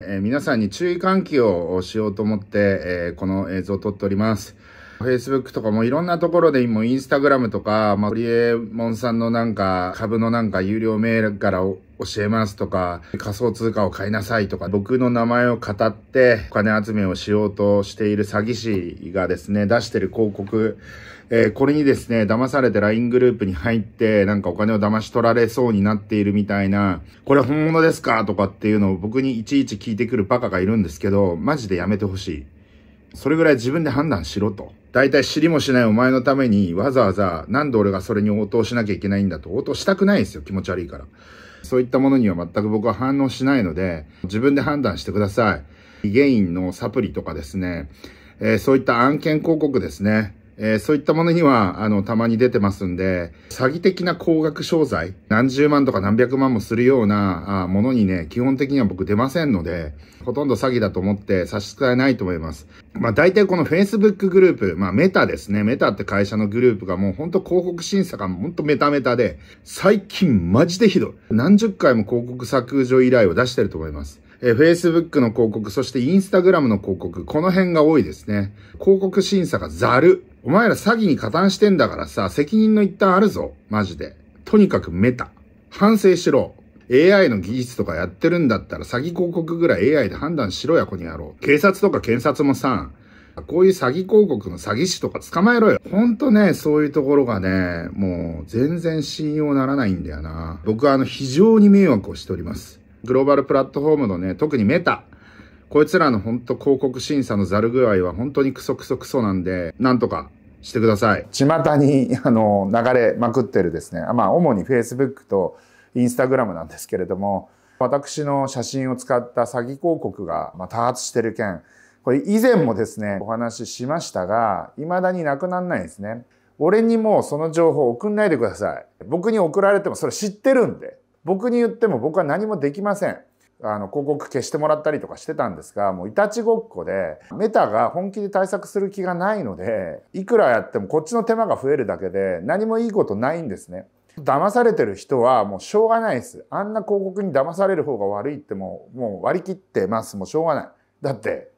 えー、皆さんに注意喚起をしようと思って、えー、この映像を撮っております。Facebook とかもいろんなところで、今、インスタグラムとか、まあ、ホリエモンさんのなんか、株のなんか、有料銘柄を教えますとか、仮想通貨を買いなさいとか、僕の名前を語ってお金集めをしようとしている詐欺師がですね、出してる広告、えー、これにですね、騙されて LINE グループに入って、なんかお金を騙し取られそうになっているみたいな、これ本物ですかとかっていうのを僕にいちいち聞いてくるバカがいるんですけど、マジでやめてほしい。それぐらい自分で判断しろと。大体知りもしないお前のためにわざわざなんで俺がそれに応答しなきゃいけないんだと応答したくないんですよ。気持ち悪いから。そういったものには全く僕は反応しないので、自分で判断してください。ゲインのサプリとかですね、えー、そういった案件広告ですね。えー、そういったものには、あの、たまに出てますんで、詐欺的な高額商材、何十万とか何百万もするようなあものにね、基本的には僕出ませんので、ほとんど詐欺だと思って差し支えないと思います。まあ大体この Facebook グループ、まあメタですね。メタって会社のグループがもうほんと広告審査がほんとメタメタで、最近マジでひどい。何十回も広告削除依頼を出してると思います。え Facebook の広告、そして Instagram の広告、この辺が多いですね。広告審査がざる。お前ら詐欺に加担してんだからさ、責任の一端あるぞ。マジで。とにかくメタ。反省しろ。AI の技術とかやってるんだったら詐欺広告ぐらい AI で判断しろや、こにやろう。警察とか検察もさ、こういう詐欺広告の詐欺師とか捕まえろよ。ほんとね、そういうところがね、もう全然信用ならないんだよな。僕はあの非常に迷惑をしております。グローバルプラットフォームのね、特にメタ。こいつらのほんと広告審査のざる具合は本当にクソクソクソなんで、なんとかしてください巷に あの流れまくってるですね、まあ、主に Facebook と Instagram なんですけれども私の写真を使った詐欺広告が多発してる件これ以前もですねお話ししましたが未だになくならないんですね俺にもその情報送んないでください僕に送られてもそれ知ってるんで僕に言っても僕は何もできませんあの広告消してもらったりとかしてたんですがもういたちごっこでメタが本気で対策する気がないのでいくらやってもこっちの手間が増えるだけで何もいいことないんですね。騙されてる人はもうしょうがないです。あんな広告に騙される方が悪いってもうもう割り切ってます。もうしょうがない。だって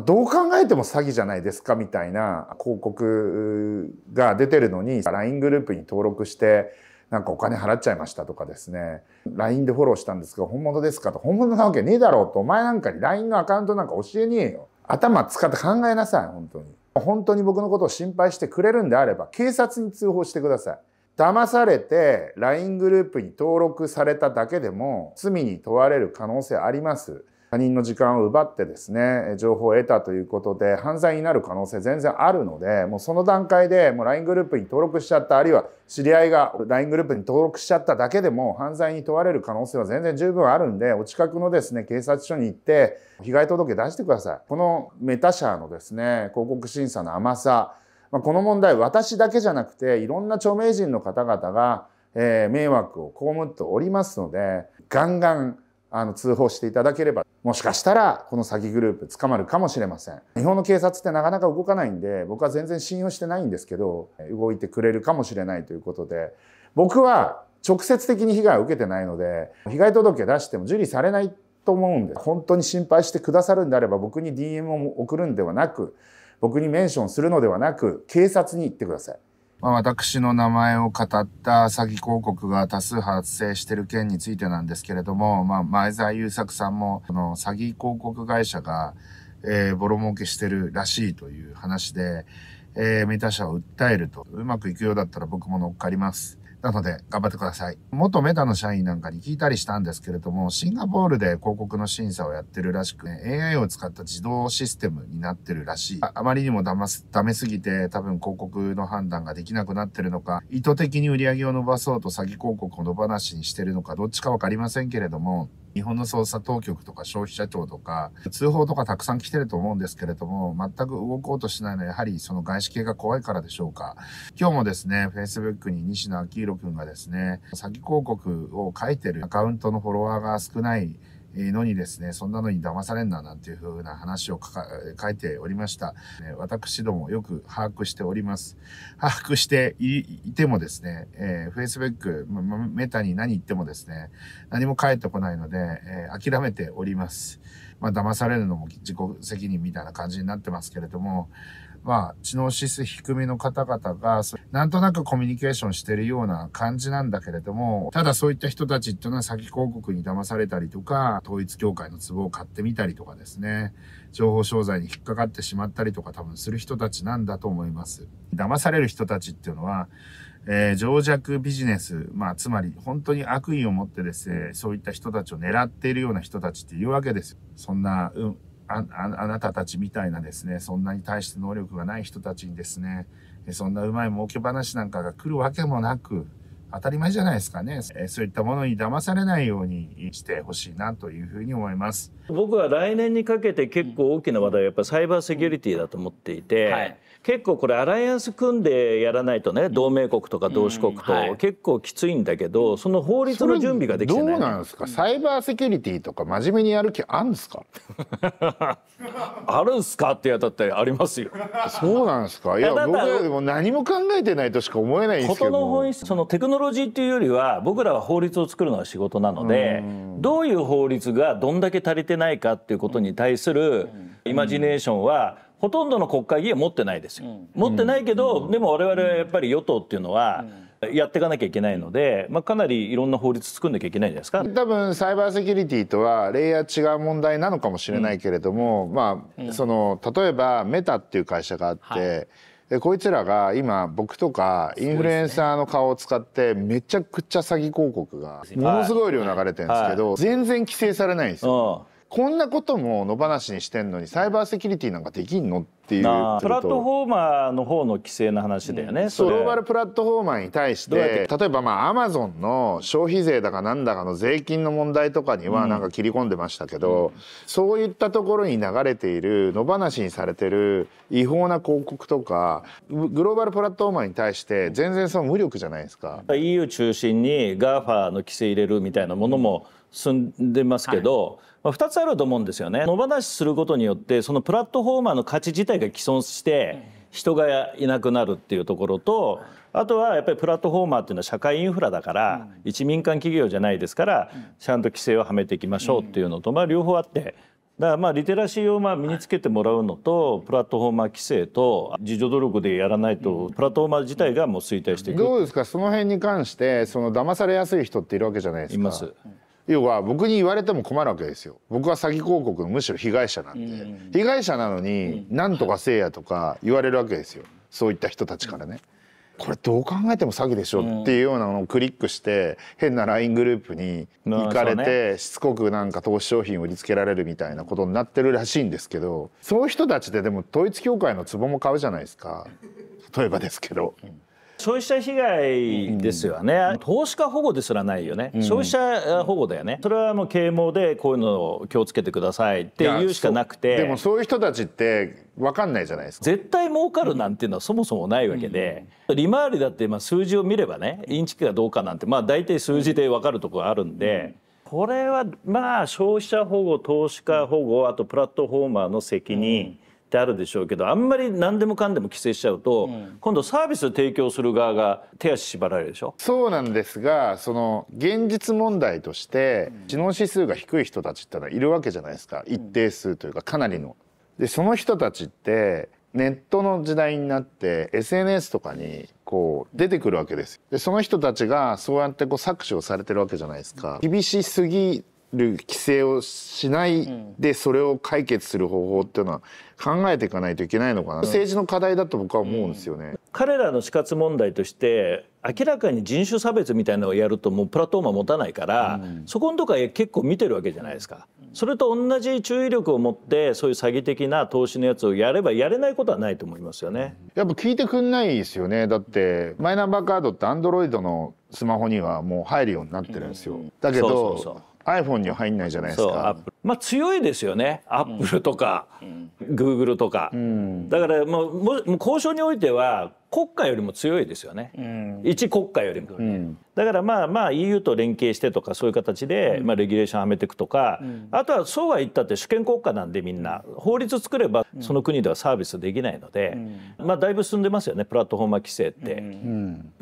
どう考えても詐欺じゃないですかみたいな広告が出てるのに LINE グループに登録してなんかお金払っちゃいましたとかですね LINE でフォローしたんですけど本物ですかと本物なわけねえだろうとお前なんかに LINE のアカウントなんか教えねえよ頭使って考えなさい本当に本当に僕のことを心配してくれるんであれば警察に通報してください騙されて LINE グループに登録されただけでも罪に問われる可能性あります他人の時間を奪ってですね情報を得たということで犯罪になる可能性全然あるのでもうその段階でもう LINE グループに登録しちゃったあるいは知り合いが LINE グループに登録しちゃっただけでも犯罪に問われる可能性は全然十分あるんでお近くのですね警察署に行って被害届出してくださいこのメタ社のですね広告審査の甘さ、まあ、この問題私だけじゃなくていろんな著名人の方々が、えー、迷惑を被っておりますのでガンガンあの通報していただければもしかしたらこの詐欺グループ捕まるかもしれません日本の警察ってなかなか動かないんで僕は全然信用してないんですけど動いてくれるかもしれないということで僕は直接的に被害を受けてないので被害届出しても受理されないと思うんで本当に心配してくださるんであれば僕に DM を送るんではなく僕にメンションするのではなく警察に行ってください。まあ、私の名前を語った詐欺広告が多数発生している件についてなんですけれども、まあ、前澤友作さんも、その詐欺広告会社が、えー、ボロ儲けしてるらしいという話で、えー、メタ社を訴えると、うまくいくようだったら僕も乗っかります。なので、頑張ってください。元メタの社員なんかに聞いたりしたんですけれども、シンガポールで広告の審査をやってるらしく、ね、AI を使った自動システムになってるらしい。あまりにも騙す、ダメすぎて、多分広告の判断ができなくなってるのか、意図的に売り上げを伸ばそうと詐欺広告を野放しにしてるのか、どっちかわかりませんけれども、日本の捜査当局とか消費者庁とか、通報とかたくさん来てると思うんですけれども、全く動こうとしないのは、やはりその外資系が怖いからでしょうか。今日もですね、Facebook に西野昭弘君がですね、詐欺広告を書いてるアカウントのフォロワーが少ないのにですね、そんなのに騙されんななんていうふうな話を書いておりました。私どもよく把握しております。把握していてもですね、えー、Facebook、メタに何言ってもですね、何も返ってこないので、えー、諦めております。まあ、騙されるのも自己責任みたいな感じになってますけれども、まあ、知能指数低めの方々が、なんとなくコミュニケーションしてるような感じなんだけれども、ただそういった人たちっていうのは詐欺広告に騙されたりとか、統一協会の壺を買ってみたりとかですね、情報商材に引っかかってしまったりとか多分する人たちなんだと思います。騙される人たちっていうのは、えー、情弱ビジネス、まあ、つまり本当に悪意を持ってですね、そういった人たちを狙っているような人たちっていうわけですよ。そんな、うんあなたたちみたいなですね、そんなに大して能力がない人たちにですね、そんなうまい儲け話なんかが来るわけもなく、当たり前じゃないですかね。そういったものに騙されないようにしてほしいなというふうに思います。僕は来年にかけて結構大きな話題はやっぱサイバーセキュリティだと思っていて、結構これアライアンス組んでやらないとね、同盟国とか同志国と結構きついんだけど、その法律の準備ができてない。どうなんですか。サイバーセキュリティとか真面目にやる気あるんですか。あるんですかってやったってありますよ。そうなんですか。いや僕はでも何も考えてないとしか思えないんですけど。の本質そのテクノロジーっていうよりは僕らは法律を作るのは仕事なのでどういう法律がどんだけ足りてないかっていうことに対するイマジネーションはほとんどの国会議員は持ってないですよ。持ってないけどでも我々はやっぱり与党っていうのはやっていかなきゃいけないので、まあ、かなりいろんな法律作んなきゃいけないんじゃないですか多分サイバーセキュリティとはレイヤー違う問題なのかもしれないけれども、まあ、その例えばメタっていう会社があって。はいでこいつらが今僕とかインフルエンサーの顔を使ってめちゃくちゃ詐欺広告がものすごい量流れてるんですけど全然規制されないんですよ。こんなことも野放しにしてんのにサイバーセキュリティなんかできんのっっていうプラットフォーマーの方の規制の話だよね、うん、グローバルプラットフォーマーに対して例えばまあアマゾンの消費税だかなんだかの税金の問題とかにはなんか切り込んでましたけど、うん、そういったところに流れている野放しにされてる違法な広告とかグローバルプラットフォーマーに対して全然その無力じゃないですか。EU 中心にガーファーの規制入れるみたいなものも進んでますけど、はい、まあ、2つあると思うんですよね野放しすることによってそのプラットフォーマーの価値自体が既存して人がいなくなるっていうところとあとはやっぱりプラットフォーマーっていうのは社会インフラだから、一民間企業じゃないですからちゃんと規制をはめていきましょうっていうのと、まあ、両方あってだからまあリテラシーをまあ身につけてもらうのと、プラットフォーマー規制と自助努力でやらないと、プラットフォーマー自体がもう衰退していくどうですかその辺に関してその騙されやすい人っているわけじゃないですか。います。要は僕に言われても困るわけですよ僕は詐欺広告のむしろ被害者なんで、うん、被害者なのに「何とかせいや」とか言われるわけですよそういった人たちからね。これどう考えても詐欺でしょっていうようなのをクリックして変な LINE グループに行かれてしつこくなんか投資商品売りつけられるみたいなことになってるらしいんですけどそういう人たちででも統一教会の壺も買うじゃないですか例えばですけど。消費者被害ですよね、うん、投資家保護ですらないよね、うん、消費者保護だよねそれはもう啓蒙でこういうのを気をつけてくださいっていうしかなくてでもそういう人たちって分かんないじゃないですか絶対儲かるなんていうのはそもそもないわけで、うん、利回りだってまあ数字を見ればねインチキがどうかなんてまあ大体数字で分かるとこがあるんで。これはまあ消費者保護投資家保護あとプラットフォーマーの責任、ってあるでしょうけどあんまり何でもかんでも規制しちゃうと、うん、今度サービス提供する側が手足縛られるでしょそうなんですがその現実問題として知能指数が低い人たちってのはいるわけじゃないですか一定数というかかなりの。でその人たちってネットの時代になって SNS とかにこう出てくるわけですでその人たちがそうやってこう搾取をされてるわけじゃないですか厳しすぎる規制をしないでそれを解決する方法っていうのは考えていかないといけないのかな政治の課題だと僕は思うんですよね、うん、彼らの死活問題として明らかに人種差別みたいなのをやるともうプラットフォームは持たないから、うん、そこのとこは結構見てるわけじゃないですかそれと同じ注意力を持ってそういう詐欺的な投資のやつをやればやれないことはないと思いますよねやっぱ聞いてくんないですよねだってマイナンバーカードってアンドロイドのスマホにはもう入るようになってるんですよ、そうそうそう iPhone には入んないじゃないですか。まあ強いですよね。アップルとか、グーグルとか、うん、だからもうもう交渉においては国家よりも強いですよね。うん、一国家よりも、うん、だからまあまあ EU と連携してとかそういう形で、まあレギュレーションはめていくとか、あとはそうは言ったって主権国家なんでみんな法律作ればその国ではサービスできないので、まあだいぶ進んでますよねプラットフォーマー規制って、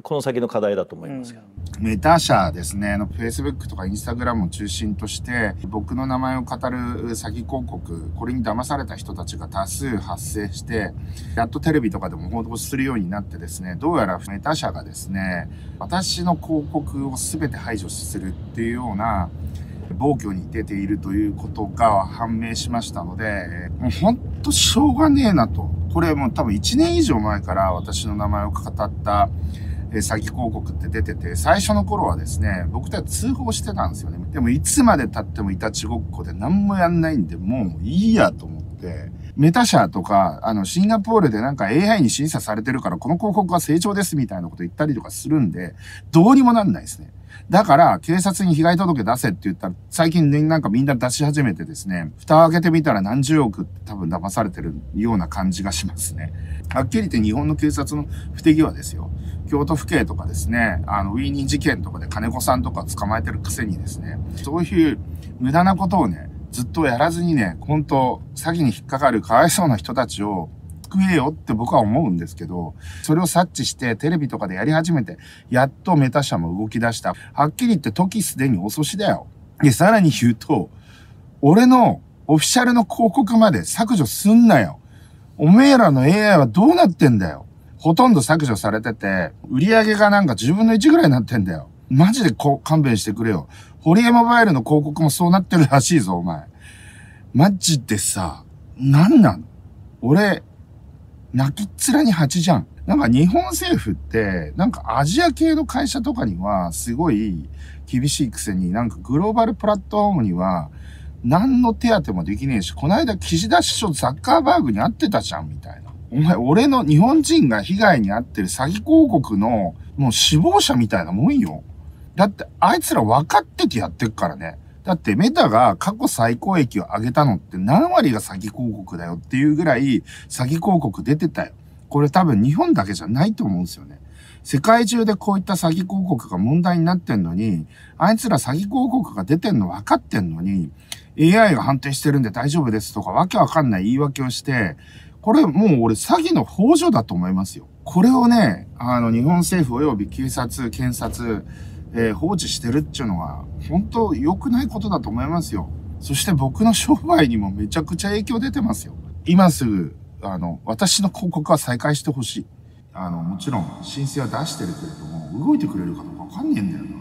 この先の課題だと思いますけど、メタ社ですねのフェイスブックとかインスタグラムを中心として僕の名前を語る詐欺広告これに騙された人たちが多数発生してやっとテレビとかでも報道するようになってですねどうやらメタ社がですね私の広告告を全て排除するっていうような暴挙に出ているということが判明しましたので、もうほんとしょうがねえなと。これもう多分1年以上前から私の名前を語った詐欺広告って出てて、最初の頃はですね、僕たち通報してたんですよね。でもいつまで経ってもいたちごっこで何もやんないんで、もういいやと思って、メタ社とか、あの、シンガポールでなんか AI に審査されてるから、この広告は成長ですみたいなこと言ったりとかするんで、どうにもなんないですね。だから、警察に被害届出せって言ったら、最近ね、なんかみんな出し始めてですね、蓋を開けてみたら何十億って多分騙されてるような感じがしますね。はっきり言って日本の警察の不手際ですよ。京都府警とかですね、あの、ウィーニー事件とかで金子さんとか捕まえてるくせにですね、そういう無駄なことをね、ずっとやらずにね、本当詐欺に引っかかるかわいそうな人たちを救えよって僕は思うんですけど、それを察知してテレビとかでやり始めて、やっとメタ社も動き出した。はっきり言って時すでに遅しだよ。で、さらに言うと、俺のオフィシャルの広告まで削除すんなよ。おめえらの AI はどうなってんだよ。ほとんど削除されてて、売り上げがなんか10分の1ぐらいになってんだよ。マジでこう勘弁してくれよ。リエモバイルの広告もそうなってるらしいぞ、お前。マジでさ、なんなの俺、泣きっ面に蜂じゃん。なんか日本政府って、なんかアジア系の会社とかにはすごい厳しいくせに、なんかグローバルプラットフォームには何の手当もできねえし、この間岸田首相ザッカーバーグに会ってたじゃん、みたいな。お前、俺の日本人が被害に遭ってる詐欺広告のもう死亡者みたいなもんよ。だって、あいつら分かっててやってるからね。だってメタが過去最高益を上げたのって何割が詐欺広告だよっていうぐらい詐欺広告出てたよ。これ多分日本だけじゃないと思うんですよね。世界中でこういった詐欺広告が問題になってんのに、あいつら詐欺広告が出てんの分かってんのに、AI が判定してるんで大丈夫ですとかわけわかんない言い訳をして、これもう俺詐欺の法助だと思いますよ。これをね、あの日本政府及び警察、検察、えー、放置してるっていうのは、本当良くないことだと思いますよ。そして僕の商売にもめちゃくちゃ影響出てますよ。今すぐ、あの、私の広告は再開してほしい。あの、もちろん申請は出してるけれども、動いてくれるかどうかわかんねえんだよな。